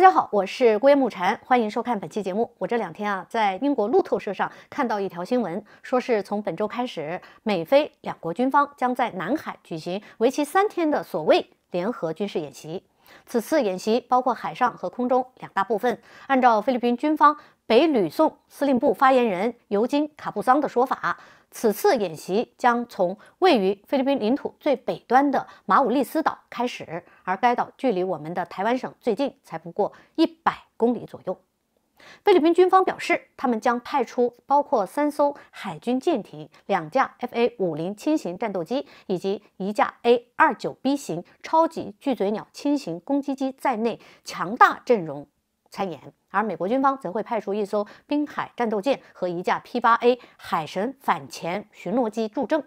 大家好，我是郭烟木禅，欢迎收看本期节目。我这两天啊，在英国路透社上看到一条新闻，说是从本周开始，美菲两国军方将在南海举行为期三天的所谓联合军事演习。此次演习包括海上和空中两大部分。按照菲律宾军方北吕宋司令部发言人尤金卡布桑的说法。此次演习将从位于菲律宾领土最北端的马武利斯岛开始，而该岛距离我们的台湾省最近，才不过一百公里左右。菲律宾军方表示，他们将派出包括三艘海军舰艇、两架 FA-50 轻型战斗机以及一架 A-29B 型超级巨嘴鸟轻型攻击机在内强大阵容。参演，而美国军方则会派出一艘滨海战斗舰和一架 P8A 海神反潜巡逻机助阵。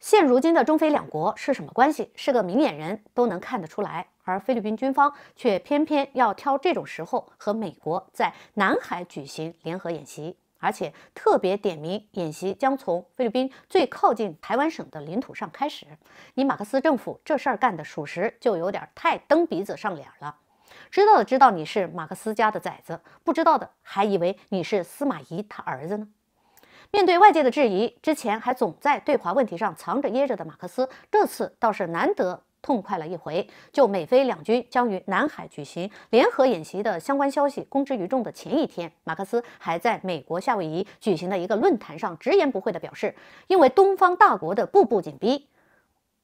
现如今的中菲两国是什么关系？是个明眼人都能看得出来。而菲律宾军方却偏偏要挑这种时候和美国在南海举行联合演习，而且特别点名演习将从菲律宾最靠近台湾省的领土上开始。你马克思政府这事儿干的属实就有点太蹬鼻子上脸了。知道的知道你是马克思家的崽子，不知道的还以为你是司马懿他儿子呢。面对外界的质疑，之前还总在对华问题上藏着掖着的马克思，这次倒是难得痛快了一回。就美菲两军将于南海举行联合演习的相关消息公之于众的前一天，马克思还在美国夏威夷举行的一个论坛上直言不讳地表示，因为东方大国的步步紧逼。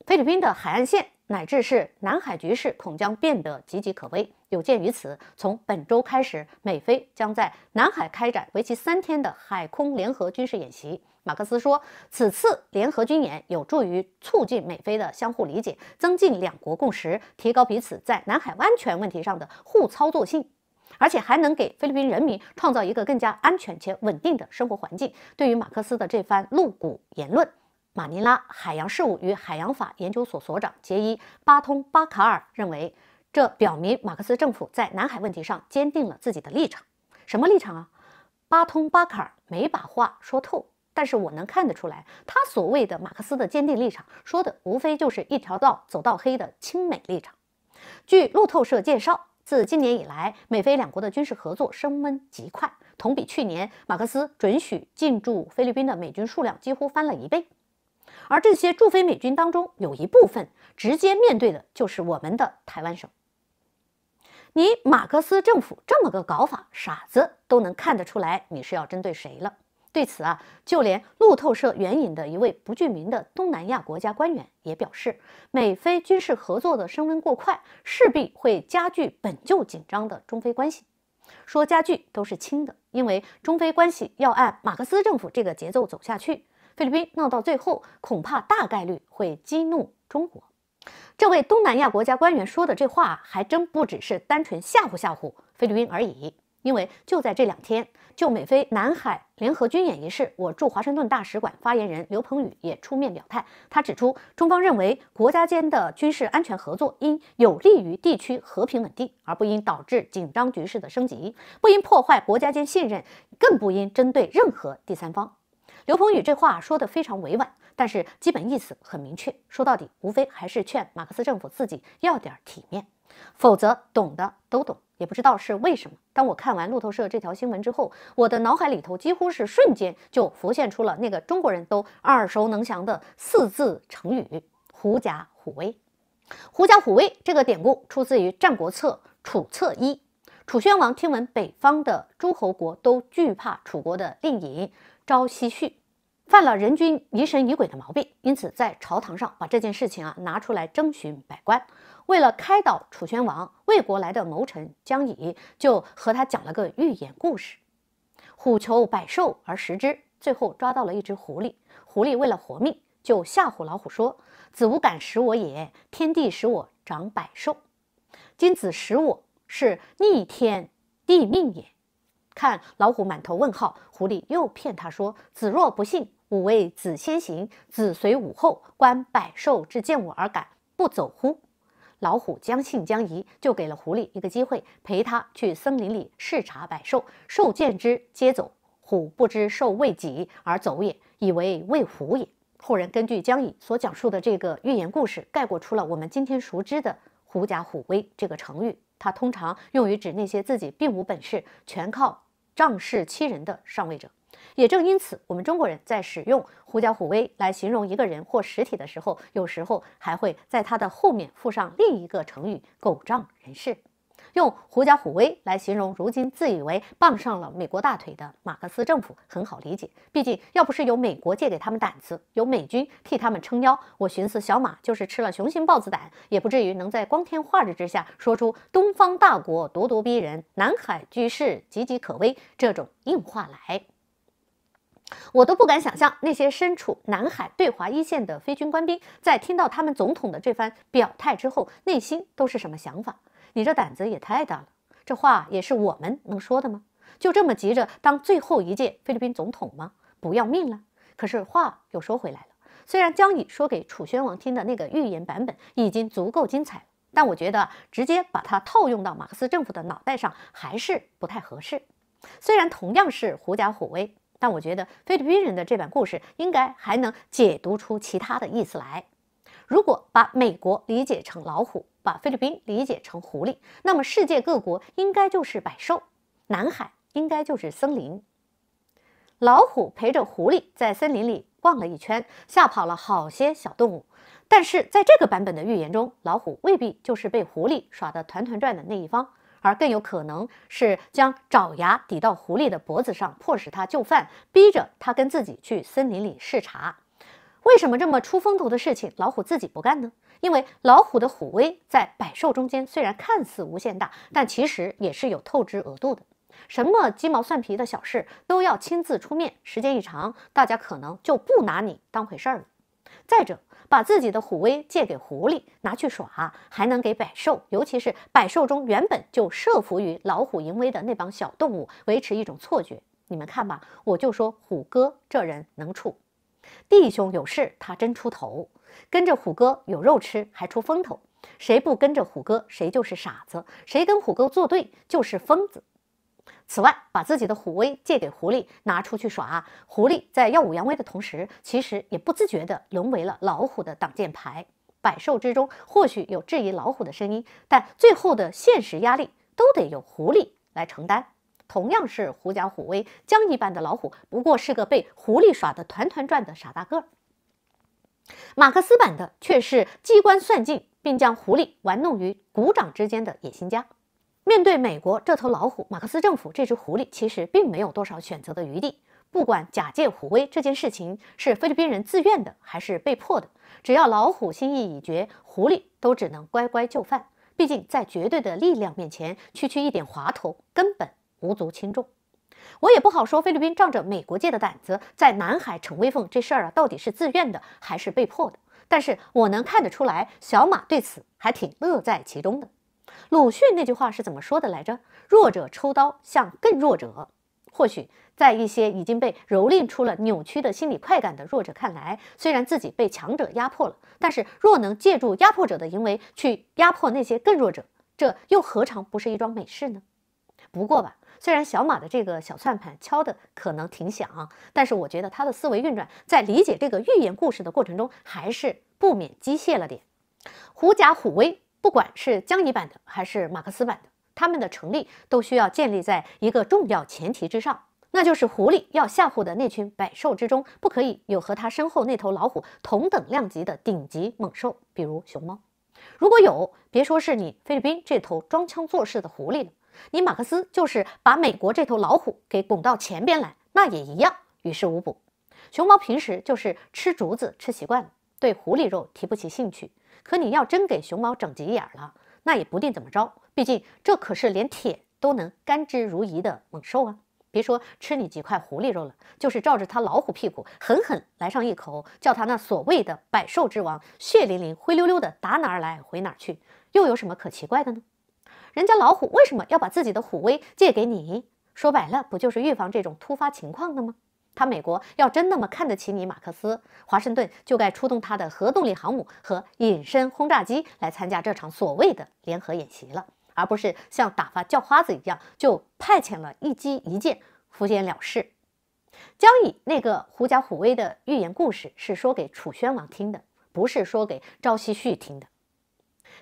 菲律宾的海岸线乃至是南海局势恐将变得岌岌可危。有鉴于此，从本周开始，美菲将在南海开展为期三天的海空联合军事演习。马克思说，此次联合军演有助于促进美菲的相互理解，增进两国共识，提高彼此在南海安全问题上的互操作性，而且还能给菲律宾人民创造一个更加安全且稳定的生活环境。对于马克思的这番露骨言论，马尼拉海洋事务与海洋法研究所所长杰伊·巴通巴卡尔认为，这表明马克思政府在南海问题上坚定了自己的立场。什么立场啊？巴通巴卡尔没把话说透，但是我能看得出来，他所谓的马克思的坚定立场，说的无非就是一条道走到黑的亲美立场。据路透社介绍，自今年以来，美菲两国的军事合作升温极快，同比去年，马克思准许进驻菲律宾的美军数量几乎翻了一倍。而这些驻菲美军当中，有一部分直接面对的就是我们的台湾省。你马克思政府这么个搞法，傻子都能看得出来你是要针对谁了。对此啊，就连路透社援引的一位不具名的东南亚国家官员也表示，美菲军事合作的升温过快，势必会加剧本就紧张的中非关系。说加剧都是轻的，因为中非关系要按马克思政府这个节奏走下去。菲律宾闹到最后，恐怕大概率会激怒中国。这位东南亚国家官员说的这话，还真不只是单纯吓唬吓唬菲律宾而已。因为就在这两天，就美菲南海联合军演一事，我驻华盛顿大使馆发言人刘鹏宇也出面表态。他指出，中方认为，国家间的军事安全合作应有利于地区和平稳定，而不应导致紧张局势的升级，不应破坏国家间信任，更不应针对任何第三方。刘鹏宇这话说得非常委婉，但是基本意思很明确。说到底，无非还是劝马克思政府自己要点体面，否则懂的都懂。也不知道是为什么。当我看完路透社这条新闻之后，我的脑海里头几乎是瞬间就浮现出了那个中国人都耳熟能详的四字成语“狐假虎威”。“狐假虎威”这个典故出自于《战国策·楚策一》。楚宣王听闻北方的诸侯国都惧怕楚国的令尹。朝夕续，犯了人君疑神疑鬼的毛病，因此在朝堂上把这件事情啊拿出来征询百官。为了开导楚宣王，魏国来的谋臣江乙就和他讲了个寓言故事：虎求百兽而食之，最后抓到了一只狐狸。狐狸为了活命，就吓唬老虎说：“子无敢食我也，天地使我长百兽，今子食我，是逆天地命也。”看老虎满头问号，狐狸又骗他说：“子若不信，吾为子先行，子随吾后，观百兽之见我而敢不走乎？”老虎将信将疑，就给了狐狸一个机会，陪他去森林里视察百兽，兽见之皆走，虎不知兽畏己而走也，以为畏虎也。后人根据江乙所讲述的这个寓言故事，概括出了我们今天熟知的“狐假虎威”这个成语，它通常用于指那些自己并无本事，全靠。仗势欺人的上位者，也正因此，我们中国人在使用“狐假虎威”来形容一个人或实体的时候，有时候还会在它的后面附上另一个成语“狗仗人势”。用狐假虎威来形容如今自以为傍上了美国大腿的马克思政府很好理解，毕竟要不是有美国借给他们胆子，有美军替他们撑腰，我寻思小马就是吃了雄心豹子胆，也不至于能在光天化日之下说出东方大国咄咄逼人，南海局势岌岌可危这种硬话来。我都不敢想象那些身处南海对华一线的菲军官兵，在听到他们总统的这番表态之后，内心都是什么想法。你这胆子也太大了，这话也是我们能说的吗？就这么急着当最后一届菲律宾总统吗？不要命了？可是话又说回来了，虽然江乙说给楚宣王听的那个预言版本已经足够精彩了，但我觉得直接把它套用到马克思政府的脑袋上还是不太合适。虽然同样是狐假虎威，但我觉得菲律宾人的这版故事应该还能解读出其他的意思来。如果把美国理解成老虎，把菲律宾理解成狐狸，那么世界各国应该就是百兽，南海应该就是森林。老虎陪着狐狸在森林里逛了一圈，吓跑了好些小动物。但是在这个版本的预言中，老虎未必就是被狐狸耍得团团转的那一方，而更有可能是将爪牙抵到狐狸的脖子上，迫使他就范，逼着他跟自己去森林里视察。为什么这么出风头的事情，老虎自己不干呢？因为老虎的虎威在百兽中间虽然看似无限大，但其实也是有透支额度的。什么鸡毛蒜皮的小事都要亲自出面，时间一长，大家可能就不拿你当回事儿了。再者，把自己的虎威借给狐狸拿去耍，还能给百兽，尤其是百兽中原本就慑服于老虎淫威的那帮小动物，维持一种错觉。你们看吧，我就说虎哥这人能处。弟兄有事，他真出头；跟着虎哥有肉吃，还出风头。谁不跟着虎哥，谁就是傻子；谁跟虎哥作对，就是疯子。此外，把自己的虎威借给狐狸，拿出去耍，狐狸在耀武扬威的同时，其实也不自觉地沦为了老虎的挡箭牌。百兽之中，或许有质疑老虎的声音，但最后的现实压力，都得由狐狸来承担。同样是狐假虎威，江一般的老虎不过是个被狐狸耍得团团转的傻大个儿；马克思版的却是机关算尽，并将狐狸玩弄于股掌之间的野心家。面对美国这头老虎，马克思政府这只狐狸其实并没有多少选择的余地。不管假借虎威这件事情是菲律宾人自愿的还是被迫的，只要老虎心意已决，狐狸都只能乖乖就范。毕竟在绝对的力量面前，区区一点滑头根本。无足轻重，我也不好说菲律宾仗着美国界的胆子在南海逞威风这事儿啊，到底是自愿的还是被迫的？但是我能看得出来，小马对此还挺乐在其中的。鲁迅那句话是怎么说的来着？弱者抽刀向更弱者。或许在一些已经被蹂躏出了扭曲的心理快感的弱者看来，虽然自己被强者压迫了，但是若能借助压迫者的淫威去压迫那些更弱者，这又何尝不是一桩美事呢？不过吧，虽然小马的这个小算盘敲的可能挺响，但是我觉得他的思维运转在理解这个寓言故事的过程中，还是不免机械了点。狐假虎威，不管是江尼版的还是马克思版的，他们的成立都需要建立在一个重要前提之上，那就是狐狸要吓唬的那群百兽之中，不可以有和他身后那头老虎同等量级的顶级猛兽，比如熊猫。如果有，别说是你菲律宾这头装腔作势的狐狸了。你马克思就是把美国这头老虎给拱到前边来，那也一样，于事无补。熊猫平时就是吃竹子吃习惯，对狐狸肉提不起兴趣。可你要真给熊猫整急眼了，那也不定怎么着。毕竟这可是连铁都能甘之如饴的猛兽啊！别说吃你几块狐狸肉了，就是照着它老虎屁股狠狠来上一口，叫它那所谓的百兽之王血淋淋、灰溜溜的打哪儿来回哪儿去，又有什么可奇怪的呢？人家老虎为什么要把自己的虎威借给你？说白了，不就是预防这种突发情况的吗？他美国要真那么看得起你马克思，华盛顿就该出动他的核动力航母和隐身轰炸机来参加这场所谓的联合演习了，而不是像打发叫花子一样就派遣了一机一舰敷衍了事。姜乙那个狐假虎威的寓言故事是说给楚宣王听的，不是说给朝奚旭听的。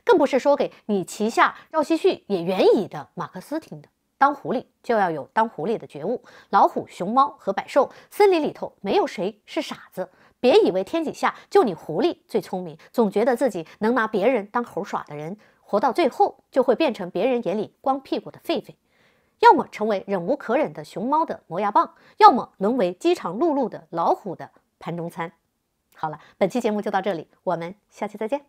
更不是说给你旗下绕西去，也远矣的马克思听的。当狐狸就要有当狐狸的觉悟。老虎、熊猫和百兽，森林里头没有谁是傻子。别以为天底下就你狐狸最聪明，总觉得自己能拿别人当猴耍的人，活到最后就会变成别人眼里光屁股的狒狒，要么成为忍无可忍的熊猫的磨牙棒，要么沦为饥肠辘辘的老虎的盘中餐。好了，本期节目就到这里，我们下期再见。